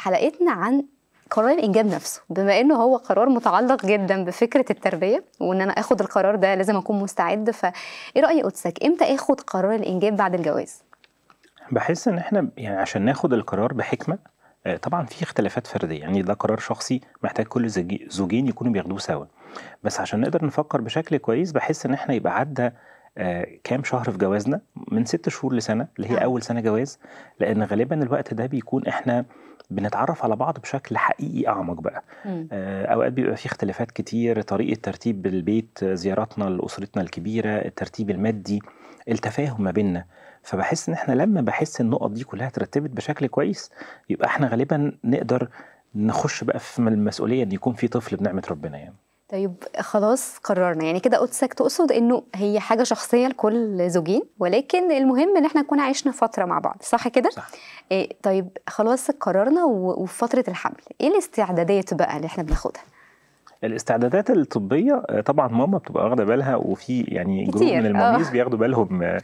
حلقتنا عن قرار الانجاب نفسه بما انه هو قرار متعلق جدا بفكره التربيه وان انا اخد القرار ده لازم اكون مستعد فايه راي قدسك امتى اخد قرار الانجاب بعد الجواز بحس ان احنا يعني عشان ناخد القرار بحكمه آه، طبعا في اختلافات فرديه يعني ده قرار شخصي محتاج كل زوجين يكونوا بياخدوه سوا بس عشان نقدر نفكر بشكل كويس بحس ان احنا يبقى عدى آه، كام شهر في جوازنا من ست شهور لسنه اللي هي آه. اول سنه جواز لان غالبا الوقت ده بيكون احنا بنتعرف على بعض بشكل حقيقي اعمق بقى آه، اوقات بيبقى في اختلافات كتير طريقه ترتيب البيت زياراتنا لاسرتنا الكبيره الترتيب المادي التفاهم ما بيننا فبحس ان احنا لما بحس النقط دي كلها اترتبت بشكل كويس يبقى احنا غالبا نقدر نخش بقى في المسؤوليه ان يكون في طفل بنعمه ربنا يعني طيب خلاص قررنا يعني كده قدسك تقصد انه هي حاجه شخصيه لكل زوجين ولكن المهم ان احنا نكون عشنا فتره مع بعض صح كده صح. إيه طيب خلاص قررنا وفي فتره الحمل ايه الاستعدادات بقى اللي احنا بناخدها الاستعدادات الطبيه آه، طبعا ماما بتبقى واخده بالها وفي يعني جروب من آه. الماميز بياخدوا بالهم آه،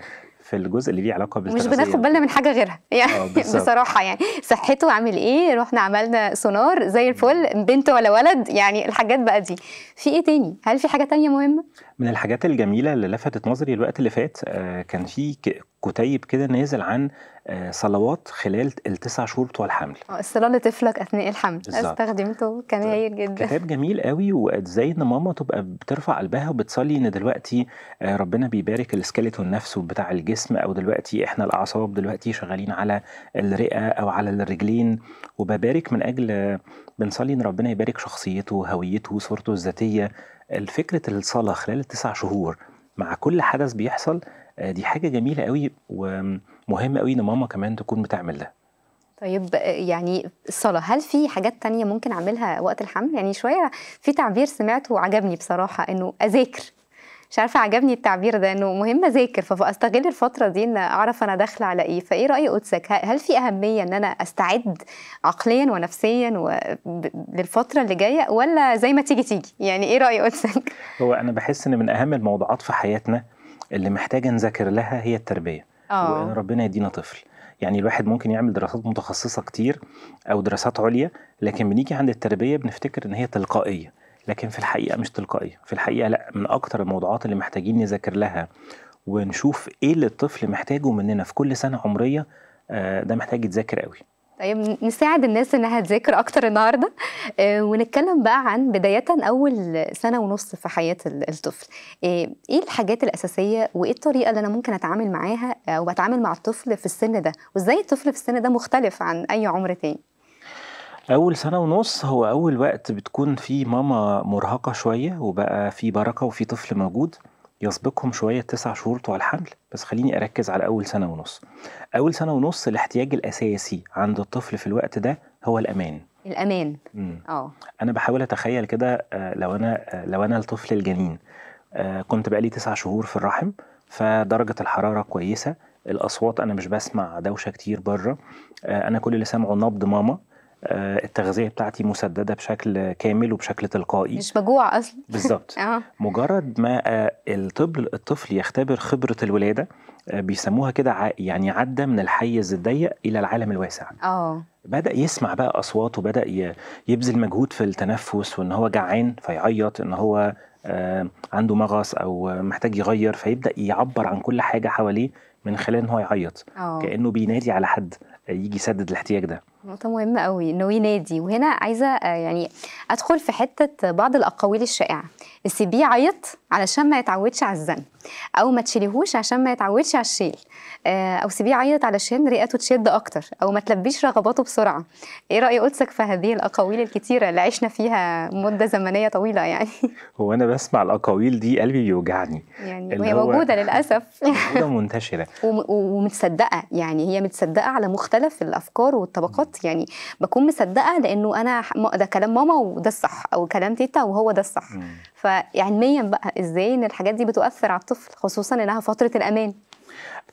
في الجزء اللي ليه علاقه بالتغذيه مش بناخد بالنا من حاجه غيرها يعني آه، بصراحه يعني صحته عامل ايه رحنا عملنا سونار زي الفل بنت ولا ولد يعني الحاجات بقى دي في ايه تاني هل في حاجه تانية مهمه من الحاجات الجميله اللي لفتت نظري الوقت اللي فات آه، كان في كتيب كده نازل عن آه، صلوات خلال التسع شهور بتوع الحمل الصلاه اللي اثناء الحمل استخدمته كان طيب. هايل جدا كتاب جميل قوي وازاي ان ماما تبقى بترفع قلبها وبتصلي ان دلوقتي ربنا بيبارك السكيلتون نفسه بتاع الجسم الجسم او دلوقتي احنا الاعصاب دلوقتي شغالين على الرئه او على الرجلين وببارك من اجل بنصلي ان ربنا يبارك شخصيته وهويته صورته الذاتيه الفكره الصلاه خلال التسع شهور مع كل حدث بيحصل آه، دي حاجه جميله قوي ومهم قوي ان ماما كمان تكون بتعمل ده طيب يعني الصلاة هل في حاجات تانية ممكن أعملها وقت الحمل؟ يعني شوية في تعبير سمعته وعجبني بصراحة إنه أذاكر مش عارفه عجبني التعبير ده انه مهم اذاكر فاستغل الفتره دي ان اعرف انا داخله على ايه فايه راي قدسك هل في اهميه ان انا استعد عقليا ونفسيا و... للفتره اللي جايه ولا زي ما تيجي تيجي يعني ايه راي قدسك هو انا بحس ان من اهم الموضوعات في حياتنا اللي محتاجه نذاكر لها هي التربيه أوه. وان ربنا يدينا طفل يعني الواحد ممكن يعمل دراسات متخصصه كتير او دراسات عليا لكن بنيجي عند التربيه بنفتكر ان هي تلقائيه لكن في الحقيقه مش تلقائي في الحقيقه لا من اكتر الموضوعات اللي محتاجين نذاكر لها ونشوف ايه اللي الطفل محتاجه مننا في كل سنه عمريه آه، ده محتاج يتذاكر قوي طيب نساعد الناس انها تذاكر اكتر النهارده آه، ونتكلم بقى عن بدايه اول سنه ونص في حياه الطفل آه، ايه الحاجات الاساسيه وايه الطريقه اللي انا ممكن اتعامل معاها او اتعامل مع الطفل في السن ده وازاي الطفل في السن ده مختلف عن اي عمر تاني أول سنة ونص هو أول وقت بتكون فيه ماما مرهقة شوية وبقى في بركة وفي طفل موجود يسبقهم شوية التسع شهور بتوع الحمل بس خليني أركز على أول سنة ونص أول سنة ونص الاحتياج الأساسي عند الطفل في الوقت ده هو الأمان الأمان اه أنا بحاول أتخيل كده آه، لو أنا آه، لو أنا الطفل الجنين آه، كنت بقالي تسع شهور في الرحم فدرجة الحرارة كويسة الأصوات أنا مش بسمع دوشة كتير بره أنا كل اللي سامعه نبض ماما آه، التغذيه بتاعتي مسدده بشكل كامل وبشكل تلقائي مش بجوع اصلا بالظبط آه. مجرد ما آه، الطفل الطفل يختبر خبره الولاده بيسموها كده يعني عدى من الحيز الضيق الى العالم الواسع اه بدا يسمع بقى اصوات وبدا يبذل مجهود في التنفس وان هو جعان فيعيط ان هو عنده مغص او محتاج يغير فيبدا يعبر عن كل حاجه حواليه من خلال ان هو يعيط أوه. كانه بينادي على حد يجي يسدد الاحتياج ده نقطة مهمة قوي انه ينادي وهنا عايزة آه، يعني ادخل في حتة بعض الاقاويل الشائعة السيبيه عيط علشان ما يتعودش على الزن او ما تشيليهوش عشان ما يتعودش على الشيل آه، او سيبيه عيط علشان رئته تشد اكتر او ما تلبيش رغباته بسرعة ايه رأي قدسك في هذه الاقاويل الكتيرة اللي عشنا فيها مدة زمنية طويلة يعني هو انا بسمع الاقاويل دي قلبي بيوجعني يعني وهي موجودة للاسف موجودة منتشرة ومتصدقة يعني هي متصدقة على مختلف الافكار والطبقات يعني بكون مصدقه لانه انا ده كلام ماما وده الصح او كلام تيتا وهو ده الصح فعلميا يعني بقى ازاي ان الحاجات دي بتؤثر على الطفل خصوصا انها فتره الامان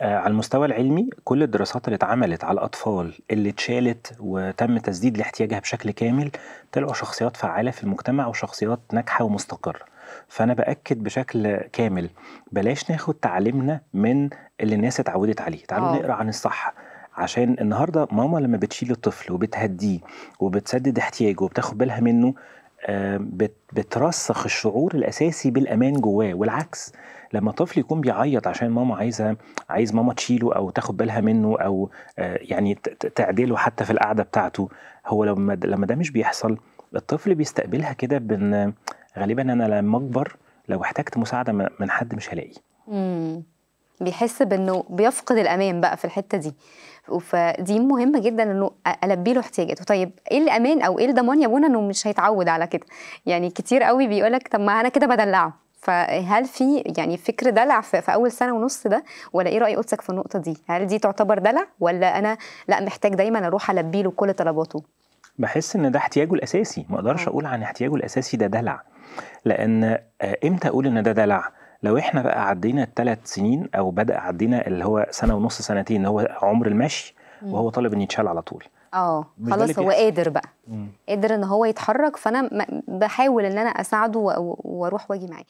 آه، على المستوى العلمي كل الدراسات اللي اتعملت على الاطفال اللي اتشالت وتم تسديد لاحتياجها بشكل كامل طلعوا شخصيات فعاله في المجتمع وشخصيات ناجحه ومستقره فانا باكد بشكل كامل بلاش ناخد تعليمنا من اللي الناس اتعودت عليه تعالوا آه. نقرا عن الصح عشان النهارده ماما لما بتشيل الطفل وبتهديه وبتسدد احتياجه وبتاخد بالها منه بترسخ الشعور الاساسي بالامان جواه والعكس لما طفل يكون بيعيط عشان ماما عايزه عايز ماما تشيله او تاخد بالها منه او آه، يعني تعدله حتى في القعده بتاعته هو لما لما ده مش بيحصل الطفل بيستقبلها كده بان غالبا انا لما اكبر لو احتجت مساعده من حد مش هلاقي بيحس بانه بيفقد الامان بقى في الحته دي فدي مهمه جدا انه البي له احتياجاته طيب ايه الامان او ايه الضمان يا بونا انه مش هيتعود على كده يعني كتير قوي بيقولك طب ما انا كده بدلعه فهل في يعني فكر دلع في اول سنه ونص ده ولا ايه راي قدسك في النقطه دي هل دي تعتبر دلع ولا انا لا محتاج دايما اروح البي له كل طلباته بحس ان ده احتياجه الاساسي ما اقدرش اه. اقول عن احتياجه الاساسي ده دلع لان آه، امتى اقول ان ده دلع لو احنا بقى عدينا الثلاث سنين او بدا عدينا اللي هو سنه ونص سنتين اللي هو عمر المشي وهو طالب ان يتشال على طول اه خلاص هو قادر بقى مم. قادر ان هو يتحرك فانا بحاول ان انا اساعده واروح واجي معاه